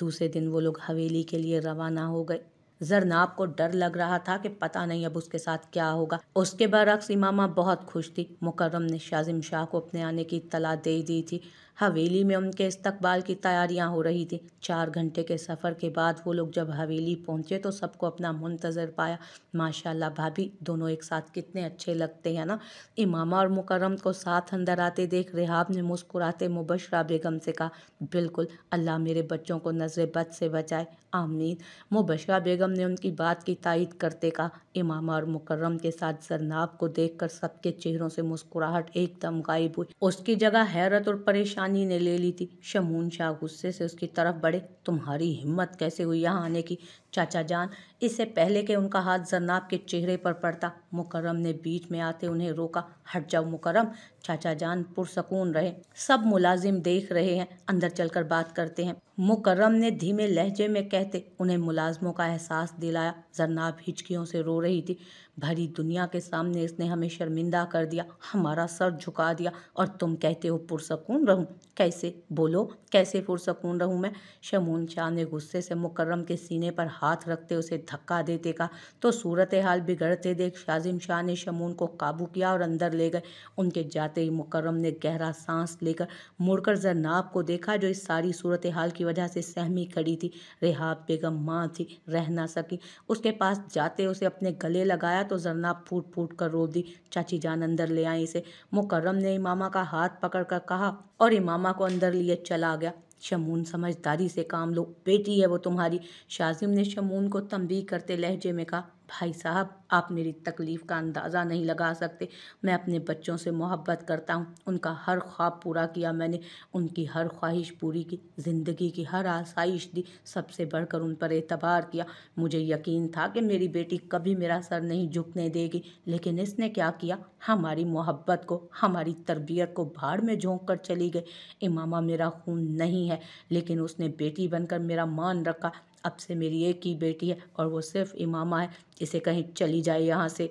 दूसरे दिन वो लोग हवेली के लिए रवाना हो गए जरनाब को डर लग रहा था कि पता नहीं अब उसके साथ क्या होगा उसके बरक्स इमामा बहुत खुश थी मुकर्रम ने शाजिम शाह को अपने आने की इतला दे दी थी हवेली में उनके इस्तकबाल की तैयारियां हो रही थी चार घंटे के सफ़र के बाद वो लोग जब हवेली पहुंचे तो सबको अपना मुंतज़र पाया माशाल्लाह भाभी दोनों एक साथ कितने अच्छे लगते हैं ना इमामा और मुकर्रम को साथ अंदर आते देख रिहाब ने मुस्कुराते मुबशरा बेगम से कहा बिल्कुल अल्लाह मेरे बच्चों को नजर बद से बचाए आमीन मुबशरा बेगम बेगम ने उनकी बात की तायद करते कहा इमाम और मुकर्रम के साथ जरनाब को देखकर सबके चेहरों से मुस्कुराहट एकदम गायब हुई उसकी जगह हैरत और परेशानी ने ले ली थी शमून शाह गुस्से से उसकी तरफ बढ़े तुम्हारी हिम्मत कैसे हुई यहाँ आने की चाचा जान इससे पहले के उनका हाथ जन्नाब के चेहरे पर पड़ता मुकर्रम ने बीच में आते उन्हें रोका हट जाओ मुकर्रम चाचा जान पुरसकून रहे सब मुलाजिम देख रहे हैं अंदर चलकर बात करते हैं मुकर्रम ने धीमे लहजे में कहते उन्हें मुलाजमों का एहसास दिलाया जन्नाब हिचकियों से रो रही थी भरी दुनिया के सामने इसने हमें शर्मिंदा कर दिया हमारा सर झुका दिया और तुम कहते हो पुरसकून रहूं कैसे बोलो कैसे पुरसकून रहूं मैं शमून शाह ने गुस्से से मुकर्रम के सीने पर हाथ रखते उसे धक्का देते का तो सूरत हाल बिगड़ते देख शाजिम शाह ने शमून को काबू किया और अंदर ले गए उनके जाते ही मुकर्रम ने गहरा सांस लेकर मुड़कर जरनाब को देखा जो इस सारी सूरत हाल की वजह से सहमी खड़ी थी रेहाब बेगम माँ थी रह ना सकी उसके पास जाते उसे अपने गले लगाया तो जरनाब फूट फूट कर रो दी चाची जान अंदर ले आई इसे मुकर्रम ने इमामा का हाथ पकड़ कर कहा और इमामा को अंदर लिए चला गया शमून समझदारी से काम लो बेटी है वो तुम्हारी शाजिम ने शमून को तंबी करते लहजे में कहा भाई साहब आप मेरी तकलीफ़ का अंदाज़ा नहीं लगा सकते मैं अपने बच्चों से मोहब्बत करता हूँ उनका हर ख्वाब पूरा किया मैंने उनकी हर ख्वाहिश पूरी की ज़िंदगी की हर आसाइश दी सबसे बढ़कर उन पर एतबार किया मुझे यकीन था कि मेरी बेटी कभी मेरा सर नहीं झुकने देगी लेकिन इसने क्या किया हमारी मोहब्बत को हमारी तरबियत को भाड़ में झोंक कर चली गई इमामा मेरा खून नहीं है लेकिन उसने बेटी बनकर मेरा मान रखा अब से मेरी एक ही बेटी है और वो सिर्फ इमामा है इसे कहीं चली जाए यहाँ से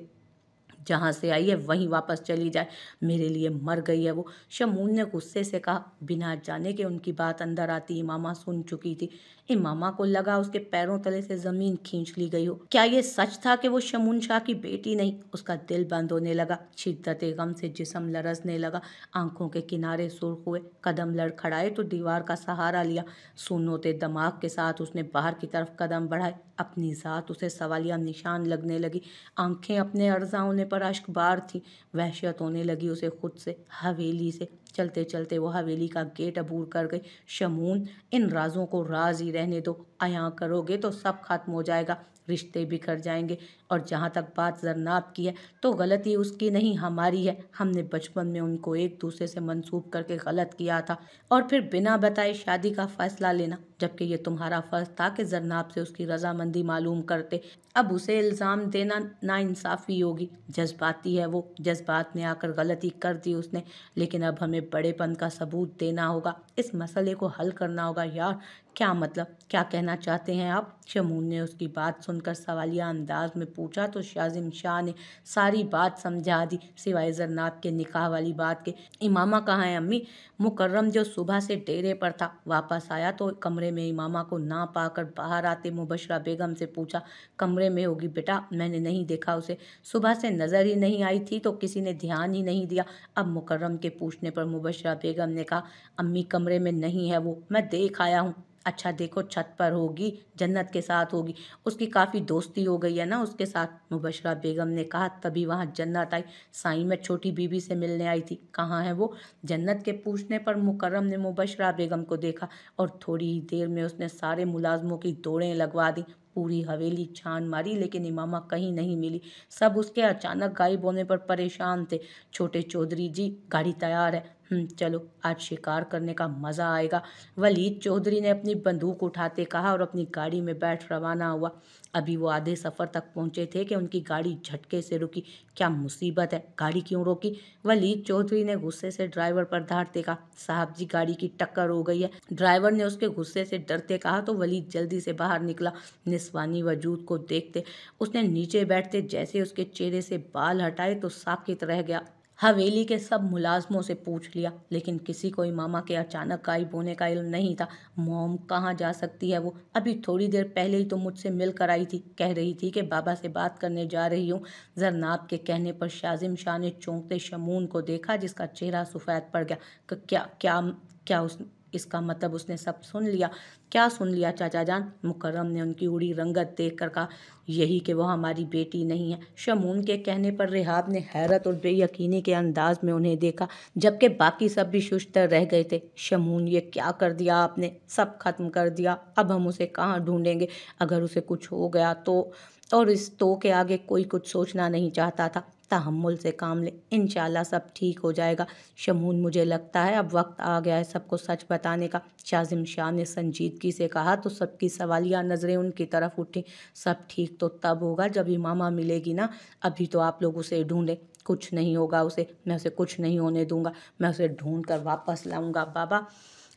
जहाँ से आई है वहीं वापस चली जाए मेरे लिए मर गई है वो शमून ने गुस्से से कहा बिना जाने के उनकी बात अंदर आती इमामा सुन चुकी थी ए मामा को लगा उसके पैरों तले से जमीन खींच ली गई हो क्या ये सच था कि वो शमून शाह की बेटी नहीं उसका दिल बंद होने लगा शिद्दत गम से जिसम लरसने लगा आंखों के किनारे सुर्ख हुए कदम लड़खड़ाए तो दीवार का सहारा लिया सुनोते दिमाग के साथ उसने बाहर की तरफ कदम बढ़ाए अपनी ज़ात उसे सवालिया निशान लगने लगी आंखें अपने अर्जा होने पर अश्कबार थी वहशत होने लगी उसे खुद से हवेली से चलते चलते वह हवेली का गेट अबूर कर गई शमून इन राजों को राज ही रहने दो आया करोगे तो सब खत्म हो जाएगा रिश्ते बिखर जाएंगे और जहाँ तक बात जरनाब की है तो गलती उसकी नहीं हमारी है हमने बचपन में उनको एक दूसरे से मंसूब करके गलत किया था और फिर बिना बताए शादी का फैसला लेना जबकि ये तुम्हारा फ़र्ज था कि जरनाब से उसकी रजामंदी मालूम करते अब उसे इल्ज़ाम देना नाइंसाफ़ी होगी जज्बाती है वो जज्बात में आकर गलती कर दी उसने लेकिन अब हमें बड़ेपन का सबूत देना होगा इस मसले को हल करना होगा यार क्या मतलब क्या कहना चाहते हैं आप शमून ने उसकी बात सुनकर सवालिया अंदाज में पूछा तो शाजिम शाह ने सारी बात समझा दी सिवाय जरनाब के निकाह वाली बात के इमामा कहाँ है अम्मी मुकर्रम जो सुबह से डेरे पर था वापस आया तो कमरे में इमामा को ना पाकर बाहर आते मुबशरा बेगम से पूछा कमरे में होगी बेटा मैंने नहीं देखा उसे सुबह से नज़र ही नहीं आई थी तो किसी ने ध्यान ही नहीं दिया अब मुकर्रम के पूछने पर मुबशरा बेगम ने कहा अम्मी कमरे में नहीं है वो मैं देख आया हूँ अच्छा देखो छत पर होगी जन्नत के साथ होगी उसकी काफ़ी दोस्ती हो गई है ना उसके साथ मुबशरा बेगम ने कहा तभी वहाँ जन्नत आई साई में छोटी बीबी से मिलने आई थी कहाँ है वो जन्नत के पूछने पर मुकर्रम ने मुबशरा बेगम को देखा और थोड़ी ही देर में उसने सारे मुलाजमों की दौड़ें लगवा दी पूरी हवेली छान मारी लेकिन इमामा कहीं नहीं मिली सब उसके अचानक गायब होने पर परेशान थे छोटे चौधरी जी गाड़ी तैयार है हम्म, चलो आज शिकार करने का मज़ा आएगा वलीद चौधरी ने अपनी बंदूक उठाते कहा और अपनी गाड़ी में बैठ रवाना हुआ अभी वो आधे सफ़र तक पहुंचे थे कि उनकी गाड़ी झटके से रुकी क्या मुसीबत है गाड़ी क्यों रोकी वलीद चौधरी ने गुस्से से ड्राइवर पर धारते कहा साहब जी गाड़ी की टक्कर हो गई है ड्राइवर ने उसके गुस्से से डरते कहा तो वलीद जल्दी से बाहर निकला निस्वानी वजूद को देखते उसने नीचे बैठते जैसे उसके चेहरे से बाल हटाए तो साकित रह गया हवेली के सब मुलाजमों से पूछ लिया लेकिन किसी को इमामा के अचानक गायब होने का इल्म नहीं था मोम कहाँ जा सकती है वो अभी थोड़ी देर पहले ही तो मुझसे मिल कर आई थी कह रही थी कि बाबा से बात करने जा रही हूँ जरनाब के कहने पर शाजिम शाह ने चौंकते शमून को देखा जिसका चेहरा सफ़ैद पड़ गया क्या क्या क्या उस इसका मतलब उसने सब सुन लिया क्या सुन लिया चाचा जान मुकर्रम ने उनकी उड़ी रंगत देख कर कहा यही कि वह हमारी बेटी नहीं है शमून के कहने पर रेहाब ने हैरत और बेयकीनी के अंदाज में उन्हें देखा जबकि बाकी सब भी शुश्तर रह गए थे शमून ये क्या कर दिया आपने सब खत्म कर दिया अब हम उसे कहाँ ढूंढेंगे अगर उसे कुछ हो गया तो और इस तो के आगे कोई कुछ सोचना नहीं चाहता था तहमुल से काम लें इन सब ठीक हो जाएगा शमून मुझे लगता है अब वक्त आ गया है सबको सच बताने का शाजिम शाह ने संजीदगी से कहा तो सबकी सवालिया नज़रें उनकी तरफ उठी सब ठीक तो तब होगा जब इमामा मिलेगी ना अभी तो आप लोग उसे ढूंढें कुछ नहीं होगा उसे मैं उसे कुछ नहीं होने दूंगा मैं उसे ढूंढ कर वापस लाऊँगा बाबा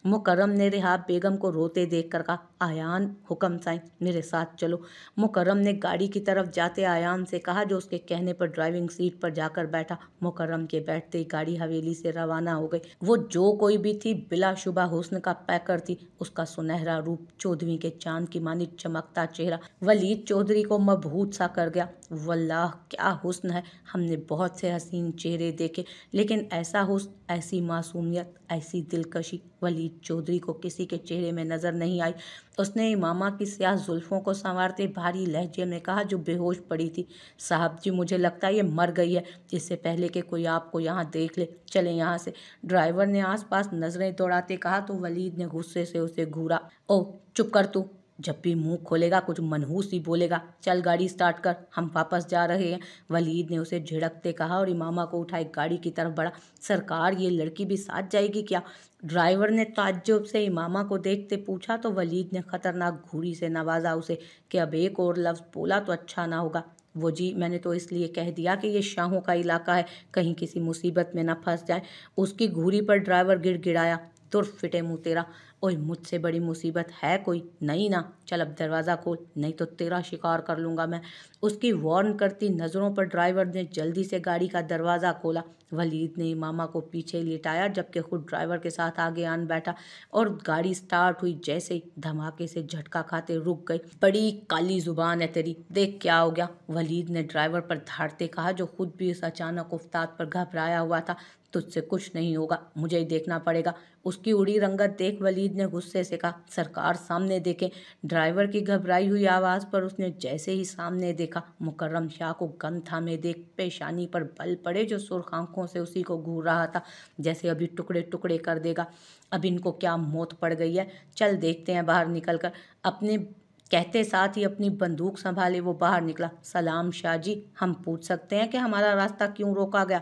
मुकर्रम ने रिहाब बेगम को रोते देखकर कहा आयान हुक्म साई मेरे साथ चलो मुकर्रम ने गाड़ी की तरफ जाते आयान से कहा जो उसके कहने पर ड्राइविंग सीट पर जाकर बैठा मुकर्रम के बैठते ही गाड़ी हवेली से रवाना हो गई वो जो कोई भी थी बिलाशुबा हुस्न का पैकर थी उसका सुनहरा रूप चौधरी के चांद की मानी चमकता चेहरा वलीद चौधरी को मबहूत सा कर गया वल्लाह क्या हुस्न है हमने बहुत से हसीन चेहरे देखे लेकिन ऐसा हुस्न ऐसी मासूमियत ऐसी दिलकशी वलीद चौधरी को किसी के चेहरे में नज़र नहीं आई उसने इमामा की सियाह जुल्फ़ों को संवारते भारी लहजे में कहा जो बेहोश पड़ी थी साहब जी मुझे लगता है ये मर गई है इससे पहले कि कोई आपको यहाँ देख ले चले यहाँ से ड्राइवर ने आसपास नज़रें दौड़ाते कहा तो वलीद ने गुस्से से उसे घूरा ओ चुप कर तू जब भी मुंह खोलेगा कुछ मनहूस ही बोलेगा चल गाड़ी स्टार्ट कर हम वापस जा रहे हैं वलीद ने उसे झिड़कते कहा और इमामा को उठाए गाड़ी की तरफ बढ़ा सरकार ये लड़की भी साथ जाएगी क्या ड्राइवर ने ताज्जुब से इमामा को देखते पूछा तो वलीद ने ख़तरनाक घूरी से नवाजा उसे कि अब एक और लफ्ज़ बोला तो अच्छा ना होगा वो जी मैंने तो इसलिए कह दिया कि ये शाहों का इलाका है कहीं किसी मुसीबत में ना फंस जाए उसकी घूरी पर ड्राइवर गिड़ गिड़ाया तुर फिटे मुँह तेरा ओ मुझसे बड़ी मुसीबत है कोई नहीं ना चल अब दरवाज़ा खोल नहीं तो तेरा शिकार कर लूँगा मैं उसकी वार्न करती नज़रों पर ड्राइवर ने जल्दी से गाड़ी का दरवाज़ा खोला वलीद ने मामा को पीछे लिटाया जबकि खुद ड्राइवर के साथ आगे आन बैठा और गाड़ी स्टार्ट हुई जैसे ही धमाके से झटका खाते रुक गई बड़ी काली जुबान है तेरी देख क्या हो गया वलीद ने ड्राइवर पर धाड़ते कहा जो खुद भी इस अचानक उफ्ताद पर घबराया हुआ था तुझसे कुछ नहीं होगा मुझे ही देखना पड़ेगा उसकी उड़ी रंगत देख वलीद ने गुस्से से कहा सरकार सामने देखे ड्राइवर की घबराई हुई आवाज़ पर उसने जैसे ही सामने देखा मुकर्रम शाह को गम थामे देख पेशानी पर बल पड़े जो सुरख आंखों से उसी को घूर रहा था जैसे अभी टुकड़े टुकड़े कर देगा अब इनको क्या मौत पड़ गई है चल देखते हैं बाहर निकल कर अपने कहते साथ ही अपनी बंदूक संभाले वो बाहर निकला सलाम शाह जी हम पूछ सकते हैं कि हमारा रास्ता क्यों रोका गया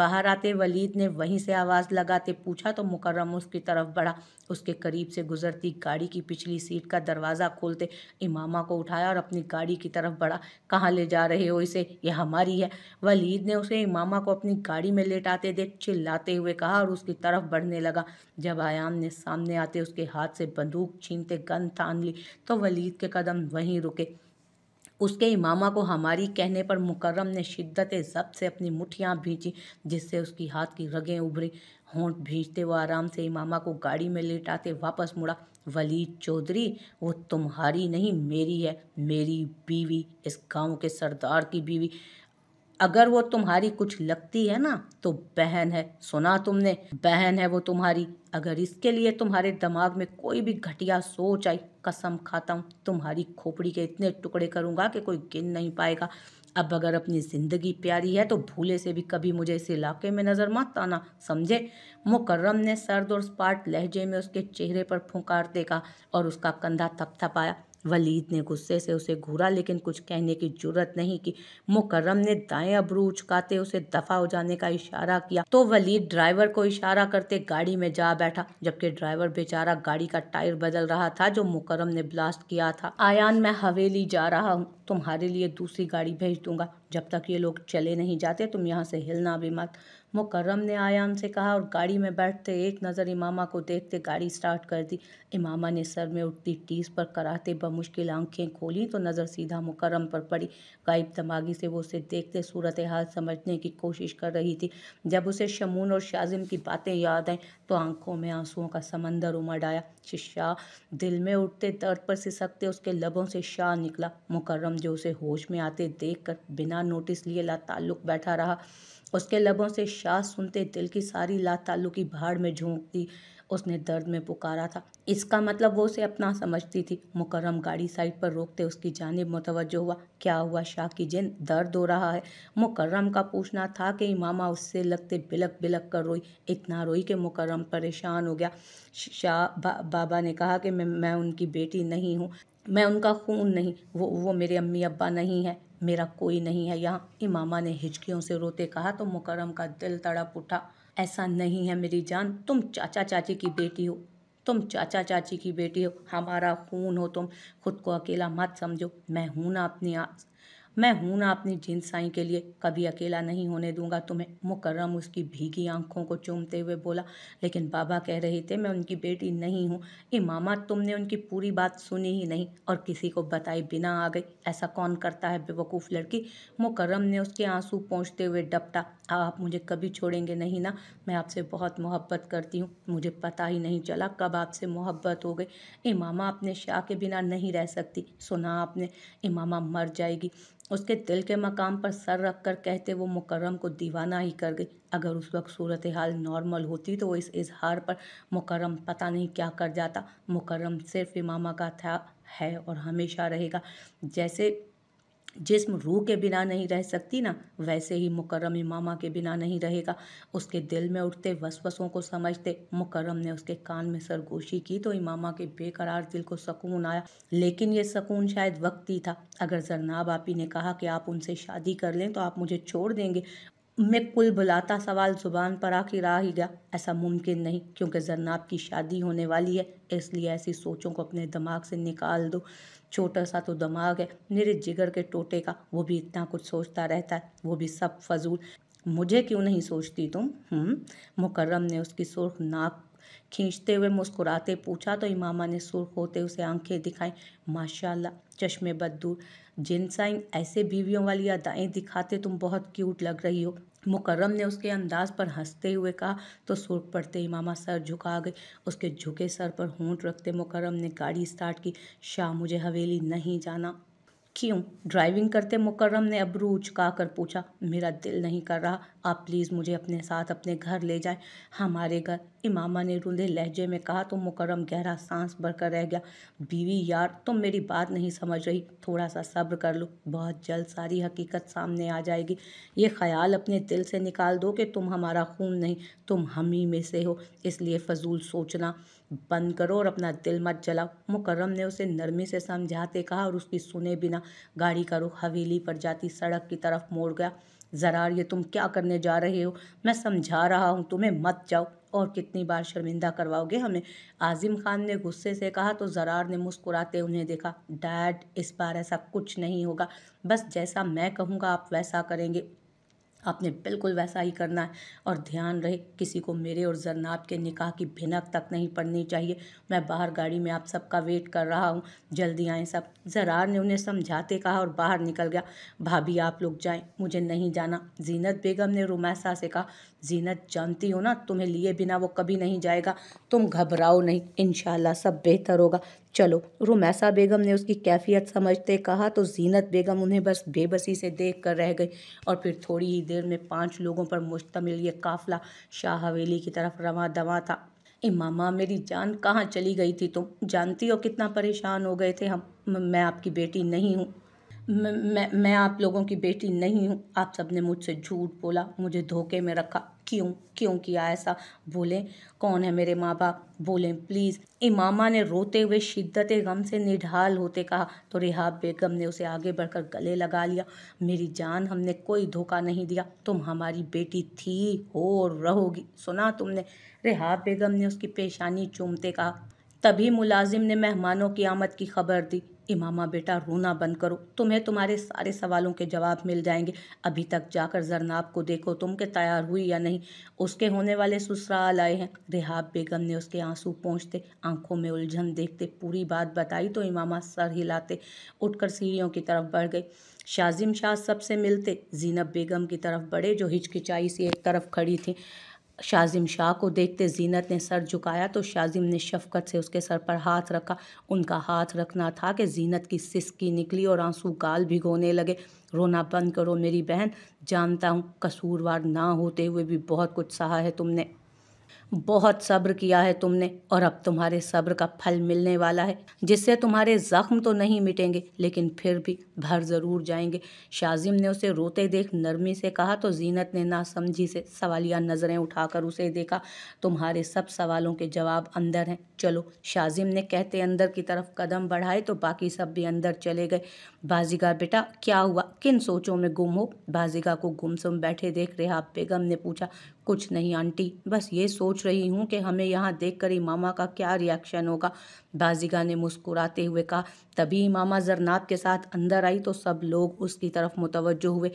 बाहर आते वलीद ने वहीं से आवाज़ लगाते पूछा तो मुकर्रम उसकी तरफ बढ़ा उसके करीब से गुजरती गाड़ी की पिछली सीट का दरवाज़ा खोलते इमामा को उठाया और अपनी गाड़ी की तरफ बढ़ा कहाँ ले जा रहे हो इसे यह हमारी है वलीद ने उसे इमामा को अपनी गाड़ी में लेटाते देख चिल्लाते हुए कहा और उसकी तरफ बढ़ने लगा जब आयाम ने सामने आते उसके हाथ से बंदूक छीनते गन थान ली तो वलीद के कदम वहीं रुके उसके इमामा को हमारी कहने पर मुकर्रम ने शिद्दत ज़ब्त से अपनी मुठियाँ भींची जिससे उसकी हाथ की रगें उभरी होंठ भींचते वो आराम से इमामा को गाड़ी में लेटाते वापस मुड़ा वली चौधरी वो तुम्हारी नहीं मेरी है मेरी बीवी इस गांव के सरदार की बीवी अगर वो तुम्हारी कुछ लगती है ना तो बहन है सुना तुमने बहन है वो तुम्हारी अगर इसके लिए तुम्हारे दिमाग में कोई भी घटिया सोच आई कसम खाता हूँ तुम्हारी खोपड़ी के इतने टुकड़े करूँगा कि कोई गिन नहीं पाएगा अब अगर अपनी ज़िंदगी प्यारी है तो भूले से भी कभी मुझे इस इलाके में नज़र मत आना समझे मुकर्रम ने सर्द और स्पाट लहजे में उसके चेहरे पर फुंकार देखा और उसका कंधा थपथपाया वलीद ने गुस्से से उसे घूरा लेकिन कुछ कहने की जरूरत नहीं की मुकर्रम ने दाएं अबरू उचकाते उसे दफा हो जाने का इशारा किया तो वलीद ड्राइवर को इशारा करते गाड़ी में जा बैठा जबकि ड्राइवर बेचारा गाड़ी का टायर बदल रहा था जो मुकर्रम ने ब्लास्ट किया था आयान मैं हवेली जा रहा हूँ तुम्हारे लिए दूसरी गाड़ी भेज दूंगा जब तक ये लोग चले नहीं जाते तुम यहाँ से हिलना भी मत मुकर्रम ने आयाम से कहा और गाड़ी में बैठते एक नज़र इमामा को देखते गाड़ी स्टार्ट कर दी इमामा ने सर में उठती टीस पर कराते बमुश्किल आंखें खोली तो नज़र सीधा मुकर्रम पर पड़ी गायब दमागी से वो उसे देखते सूरत हाल समझने की कोशिश कर रही थी जब उसे शमून और शाजिम की बातें याद आई तो आंखों में आंसुओं का समंदर उमड़ आया शिशा दिल में उठते दर्द पर सिसकते उसके लबों से शाह निकला मुकर्रम जो उसे होश में आते देख कर बिना नोटिस लिए लाताल्लुक बैठा रहा उसके लबों से शास सुनते दिल की सारी लातालू की भाड़ में झोंकती उसने दर्द में पुकारा था इसका मतलब वो उसे अपना समझती थी मुकर्रम गाड़ी साइड पर रोकते उसकी जानब मुतवजह हुआ क्या हुआ शाह की जिन दर्द हो रहा है मुकर्रम का पूछना था कि इमामा उससे लगते बिलक बिलक कर रोई इतना रोई कि मुकर्रम परेशान हो गया शाह बा, बाबा ने कहा कि मैं मैं उनकी बेटी नहीं हूँ मैं उनका खून नहीं वो वो मेरे अम्मी अब्बा नहीं है मेरा कोई नहीं है यहाँ इमामा ने हिचकियों से रोते कहा तो मुकरम का दिल तड़प उठा ऐसा नहीं है मेरी जान तुम चाचा चाची की बेटी हो तुम चाचा चाची की बेटी हो हमारा खून हो तुम खुद को अकेला मत समझो मैं हूँ ना अपनी मैं हूँ ना अपनी जिन साई के लिए कभी अकेला नहीं होने दूंगा तुम्हें मुकर्रम उसकी भीगी आंखों को चूमते हुए बोला लेकिन बाबा कह रहे थे मैं उनकी बेटी नहीं हूँ इमामा तुमने उनकी पूरी बात सुनी ही नहीं और किसी को बताए बिना आ गई ऐसा कौन करता है बेवकूफ़ लड़की मुकर्रम ने उसके आंसू पहुँचते हुए डपटा आप मुझे कभी छोड़ेंगे नहीं ना मैं आपसे बहुत मोहब्बत करती हूँ मुझे पता ही नहीं चला कब आपसे मोहब्बत हो गई इमामा अपने शाह के बिना नहीं रह सकती सुना आपने इमामा मर जाएगी उसके दिल के मकाम पर सर रख कर कहते वो मुकर्रम को दीवाना ही कर गई अगर उस वक्त सूरत हाल नॉर्मल होती तो इस इजहार पर मुकर्रम पता नहीं क्या कर जाता मुकर्रम सिर्फ इमामा का था है और हमेशा रहेगा जैसे जिसम रूह के बिना नहीं रह सकती ना वैसे ही मुकर्रम इमामा के बिना नहीं रहेगा उसके दिल में उठते वसवसों को समझते मुकर्रम ने उसके कान में सरगोशी की तो इमामा के बेकरार दिल को सकून आया लेकिन ये सकून शायद वक्त ही था अगर जरनाब आपी ने कहा कि आप उनसे शादी कर लें तो आप मुझे छोड़ देंगे मैं कुल बुलाता सवाल ज़ुबान पर आखिर आ ही गया ऐसा मुमकिन नहीं क्योंकि जरनाब की शादी होने वाली है इसलिए ऐसी सोचों को अपने दिमाग से निकाल दो छोटा सा तो दिमाग है मेरे जिगर के टोटे का वो भी इतना कुछ सोचता रहता है वो भी सब फजूल मुझे क्यों नहीं सोचती तुम हम्म, मुकर्रम ने उसकी सुर्ख नाक खींचते हुए मुस्कुराते पूछा तो इमामा ने सुर्ख होते उसे आंखें दिखाई माशाल्लाह चश्मे जिन जिनसाइन ऐसे बीवियों वाली अदाएँ दिखाते तुम बहुत क्यूट लग रही हो मुकर्रम ने उसके अंदाज पर हंसते हुए कहा तो सुर्ख पड़ते इमामा सर झुका गए उसके झुके सर पर होंट रखते मुकर्रम ने गाड़ी स्टार्ट की शाह मुझे हवेली नहीं जाना क्यों ड्राइविंग करते मुकर्रम ने अबरू उचका कर पूछा मेरा दिल नहीं कर रहा आप प्लीज़ मुझे अपने साथ अपने घर ले जाएं हमारे घर इमामा ने रुंधे लहजे में कहा तो मुकरम गहरा सांस भरकर रह गया बीवी यार तुम मेरी बात नहीं समझ रही थोड़ा सा सब्र कर लो बहुत जल्द सारी हकीकत सामने आ जाएगी ये ख्याल अपने दिल से निकाल दो कि तुम हमारा खून नहीं तुम हम ही में से हो इसलिए फजूल सोचना बंद करो और अपना दिल मत जलाओ मुकर्रम ने उसे नरमी से समझाते कहा और उसकी सुने बिना गाड़ी का रुख हवेली पर जाती सड़क की तरफ मोड़ गया ज़रार ये तुम क्या करने जा रहे हो मैं समझा रहा हूँ तुम्हें मत जाओ और कितनी बार शर्मिंदा करवाओगे हमें आज़िम खान ने गुस्से से कहा तो ज़रार ने मुस्कुराते उन्हें देखा डैड इस बार ऐसा कुछ नहीं होगा बस जैसा मैं कहूँगा आप वैसा करेंगे आपने बिल्कुल वैसा ही करना है और ध्यान रहे किसी को मेरे और जरनाब के निकाह की भिनक तक नहीं पड़नी चाहिए मैं बाहर गाड़ी में आप सबका वेट कर रहा हूँ जल्दी आएँ सब जरार ने उन्हें समझाते कहा और बाहर निकल गया भाभी आप लोग जाएं मुझे नहीं जाना जीनत बेगम ने रुमैसा से कहा जीनत जानती हो ना तुम्हें लिए बिना वो कभी नहीं जाएगा तुम घबराओ नहीं इन सब बेहतर होगा चलो रुमैसा बेगम ने उसकी कैफियत समझते कहा तो जीनत बेगम उन्हें बस बेबसी से देख कर रह गई और फिर थोड़ी ही देर में पांच लोगों पर मुश्तमिल ये काफिला शाह हवेली की तरफ रवा दवा था ए मामा मेरी जान कहाँ चली गई थी तुम जानती हो कितना परेशान हो गए थे हम मैं आपकी बेटी नहीं हूँ मैं मैं आप लोगों की बेटी नहीं हूँ आप सबने मुझसे झूठ बोला मुझे धोखे में रखा क्यों क्यों किया ऐसा बोले कौन है मेरे माँ बाप बोले प्लीज़ इमामा ने रोते हुए शिद्दत गम से निढाल होते कहा तो रिहाब बेगम ने उसे आगे बढ़कर गले लगा लिया मेरी जान हमने कोई धोखा नहीं दिया तुम हमारी बेटी थी हो और रहोगी सुना तुमने रिहाब बेगम ने उसकी पेशानी चूमते कहा तभी मुलाजिम ने मेहमानों की आमद की खबर दी इमामा बेटा रोना बंद करो तुम्हें तुम्हारे सारे सवालों के जवाब मिल जाएंगे अभी तक जाकर जरनाब को देखो तुम के तैयार हुई या नहीं उसके होने वाले ससुराल आए हैं रिहाब बेगम ने उसके आंसू पहुँचते आंखों में उलझन देखते पूरी बात बताई तो इमामा सर हिलाते उठकर सीढ़ियों की तरफ बढ़ गई शाजिम शाह सबसे मिलते जीनब बेगम की तरफ बढ़े जो हिचकिचाई से एक तरफ खड़ी थी शाजिम शाह को देखते जीनत ने सर झुकाया तो शाजिम ने शफकत से उसके सर पर हाथ रखा उनका हाथ रखना था कि जीनत की सिसकी निकली और आंसू गाल भिगोने लगे रोना बंद करो मेरी बहन जानता हूँ कसूरवार ना होते हुए भी बहुत कुछ सहा है तुमने बहुत सब्र किया है तुमने और अब तुम्हारे सब्र का फल मिलने वाला है जिससे तुम्हारे ज़ख्म तो नहीं मिटेंगे लेकिन फिर भी भर ज़रूर जाएंगे शाजिम ने उसे रोते देख नरमी से कहा तो जीनत ने ना समझी से सवालिया नज़रें उठाकर उसे देखा तुम्हारे सब सवालों के जवाब अंदर हैं चलो शाजिम ने कहते अंदर की तरफ कदम बढ़ाए तो बाकी सब भी अंदर चले गए बाजिगा बेटा क्या हुआ किन सोचों में गुम हो बाजिगा को गुमसुम बैठे देख रेहाब बेगम ने पूछा कुछ नहीं आंटी बस ये सोच रही हूँ कि हमें यहाँ देखकर इमामा का क्या रिएक्शन होगा बाजिगा ने मुस्कुराते हुए कहा तभी इमामा जरनाब के साथ अंदर आई तो सब लोग उसकी तरफ मुतवजह हुए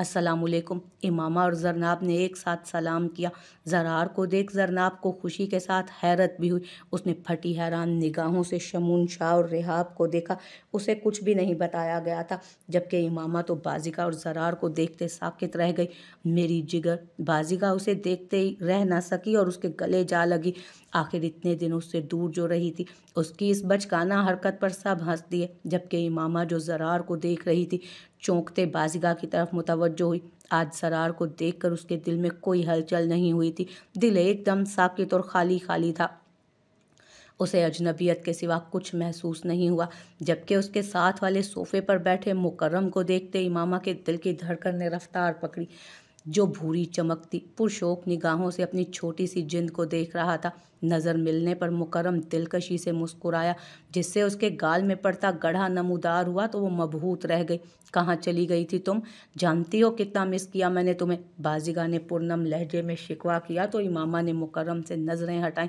असलकुम इमामा और जरनाब ने एक साथ सलाम किया जरार को देख जरनाब को खुशी के साथ हैरत भी हुई उसने फटी हैरान निगाहों से शमून शाह और रिहाब को देखा उसे कुछ भी नहीं बताया गया था जबकि इमामा तो बाजिका और जरार को देखते साकित रह गई मेरी जिगर बाजिका उसे देखते ही रह ना सकी और उसके गले जा लगी आखिर इतने दिन उससे दूर जो रही थी उसकी इस बचकाना हरकत पर सब हंस दरख्वास्त दी है जबकि इमामा जो जरार को देख रही थी चौंकते बाजिगा की तरफ मुतवजह हुई आज जरार को देखकर उसके दिल में कोई हलचल नहीं हुई थी दिल एकदम साकित और खाली खाली था उसे अजनबियत के सिवा कुछ महसूस नहीं हुआ जबकि उसके साथ वाले सोफे पर बैठे मुकर्रम को देखते इमामा के दिल की धड़कन ने रफ्तार पकड़ी जो भूरी चमकती पुरशोक निगाहों से अपनी छोटी सी जिंद को देख रहा था नज़र मिलने पर मुकरम दिलकशी से मुस्कुराया जिससे उसके गाल में पड़ता गढ़ा नमूदार हुआ तो वो मबहूत रह गई कहाँ चली गई थी तुम जानती हो कितना मिस किया मैंने तुम्हें बाजिगा ने पूनम लहजे में शिकवा किया तो इमामा ने मुकरम से नज़रें हटाई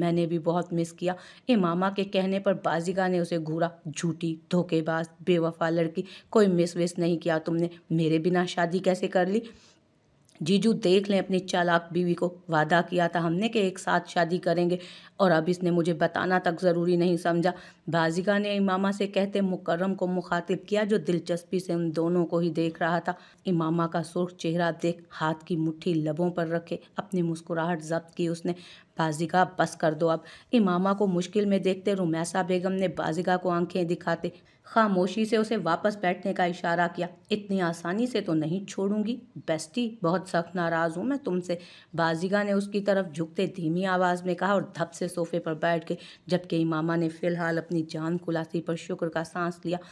मैंने भी बहुत मिस किया इमामा के कहने पर बाजिगा ने उसे घूरा झूठी धोखेबाज बेवफा लड़की कोई मिस विस नहीं किया तुमने मेरे बिना शादी कैसे कर ली जीजू देख लें अपनी चालाक बीवी को वादा किया था हमने कि एक साथ शादी करेंगे और अब इसने मुझे बताना तक ज़रूरी नहीं समझा बाजिका ने इमामा से कहते मुकर्रम को मुखातिब किया जो दिलचस्पी से उन दोनों को ही देख रहा था इमामा का सुर्ख चेहरा देख हाथ की मुट्ठी लबों पर रखे अपनी मुस्कुराहट जब्त की उसने बाजिका बस कर दो अब इमामा को मुश्किल में देखते रुमैसा बेगम ने बाजिका को आंखें दिखाते खामोशी से उसे वापस बैठने का इशारा किया इतनी आसानी से तो नहीं छोड़ूंगी बेस्टी बहुत सख्त नाराज़ हूँ मैं तुमसे बाजीगा ने उसकी तरफ झुकते धीमी आवाज़ में कहा और धप से सोफे पर बैठ गए जबकि इमामा ने फ़िलहाल अपनी जान कुलासी पर शुक्र का सांस लिया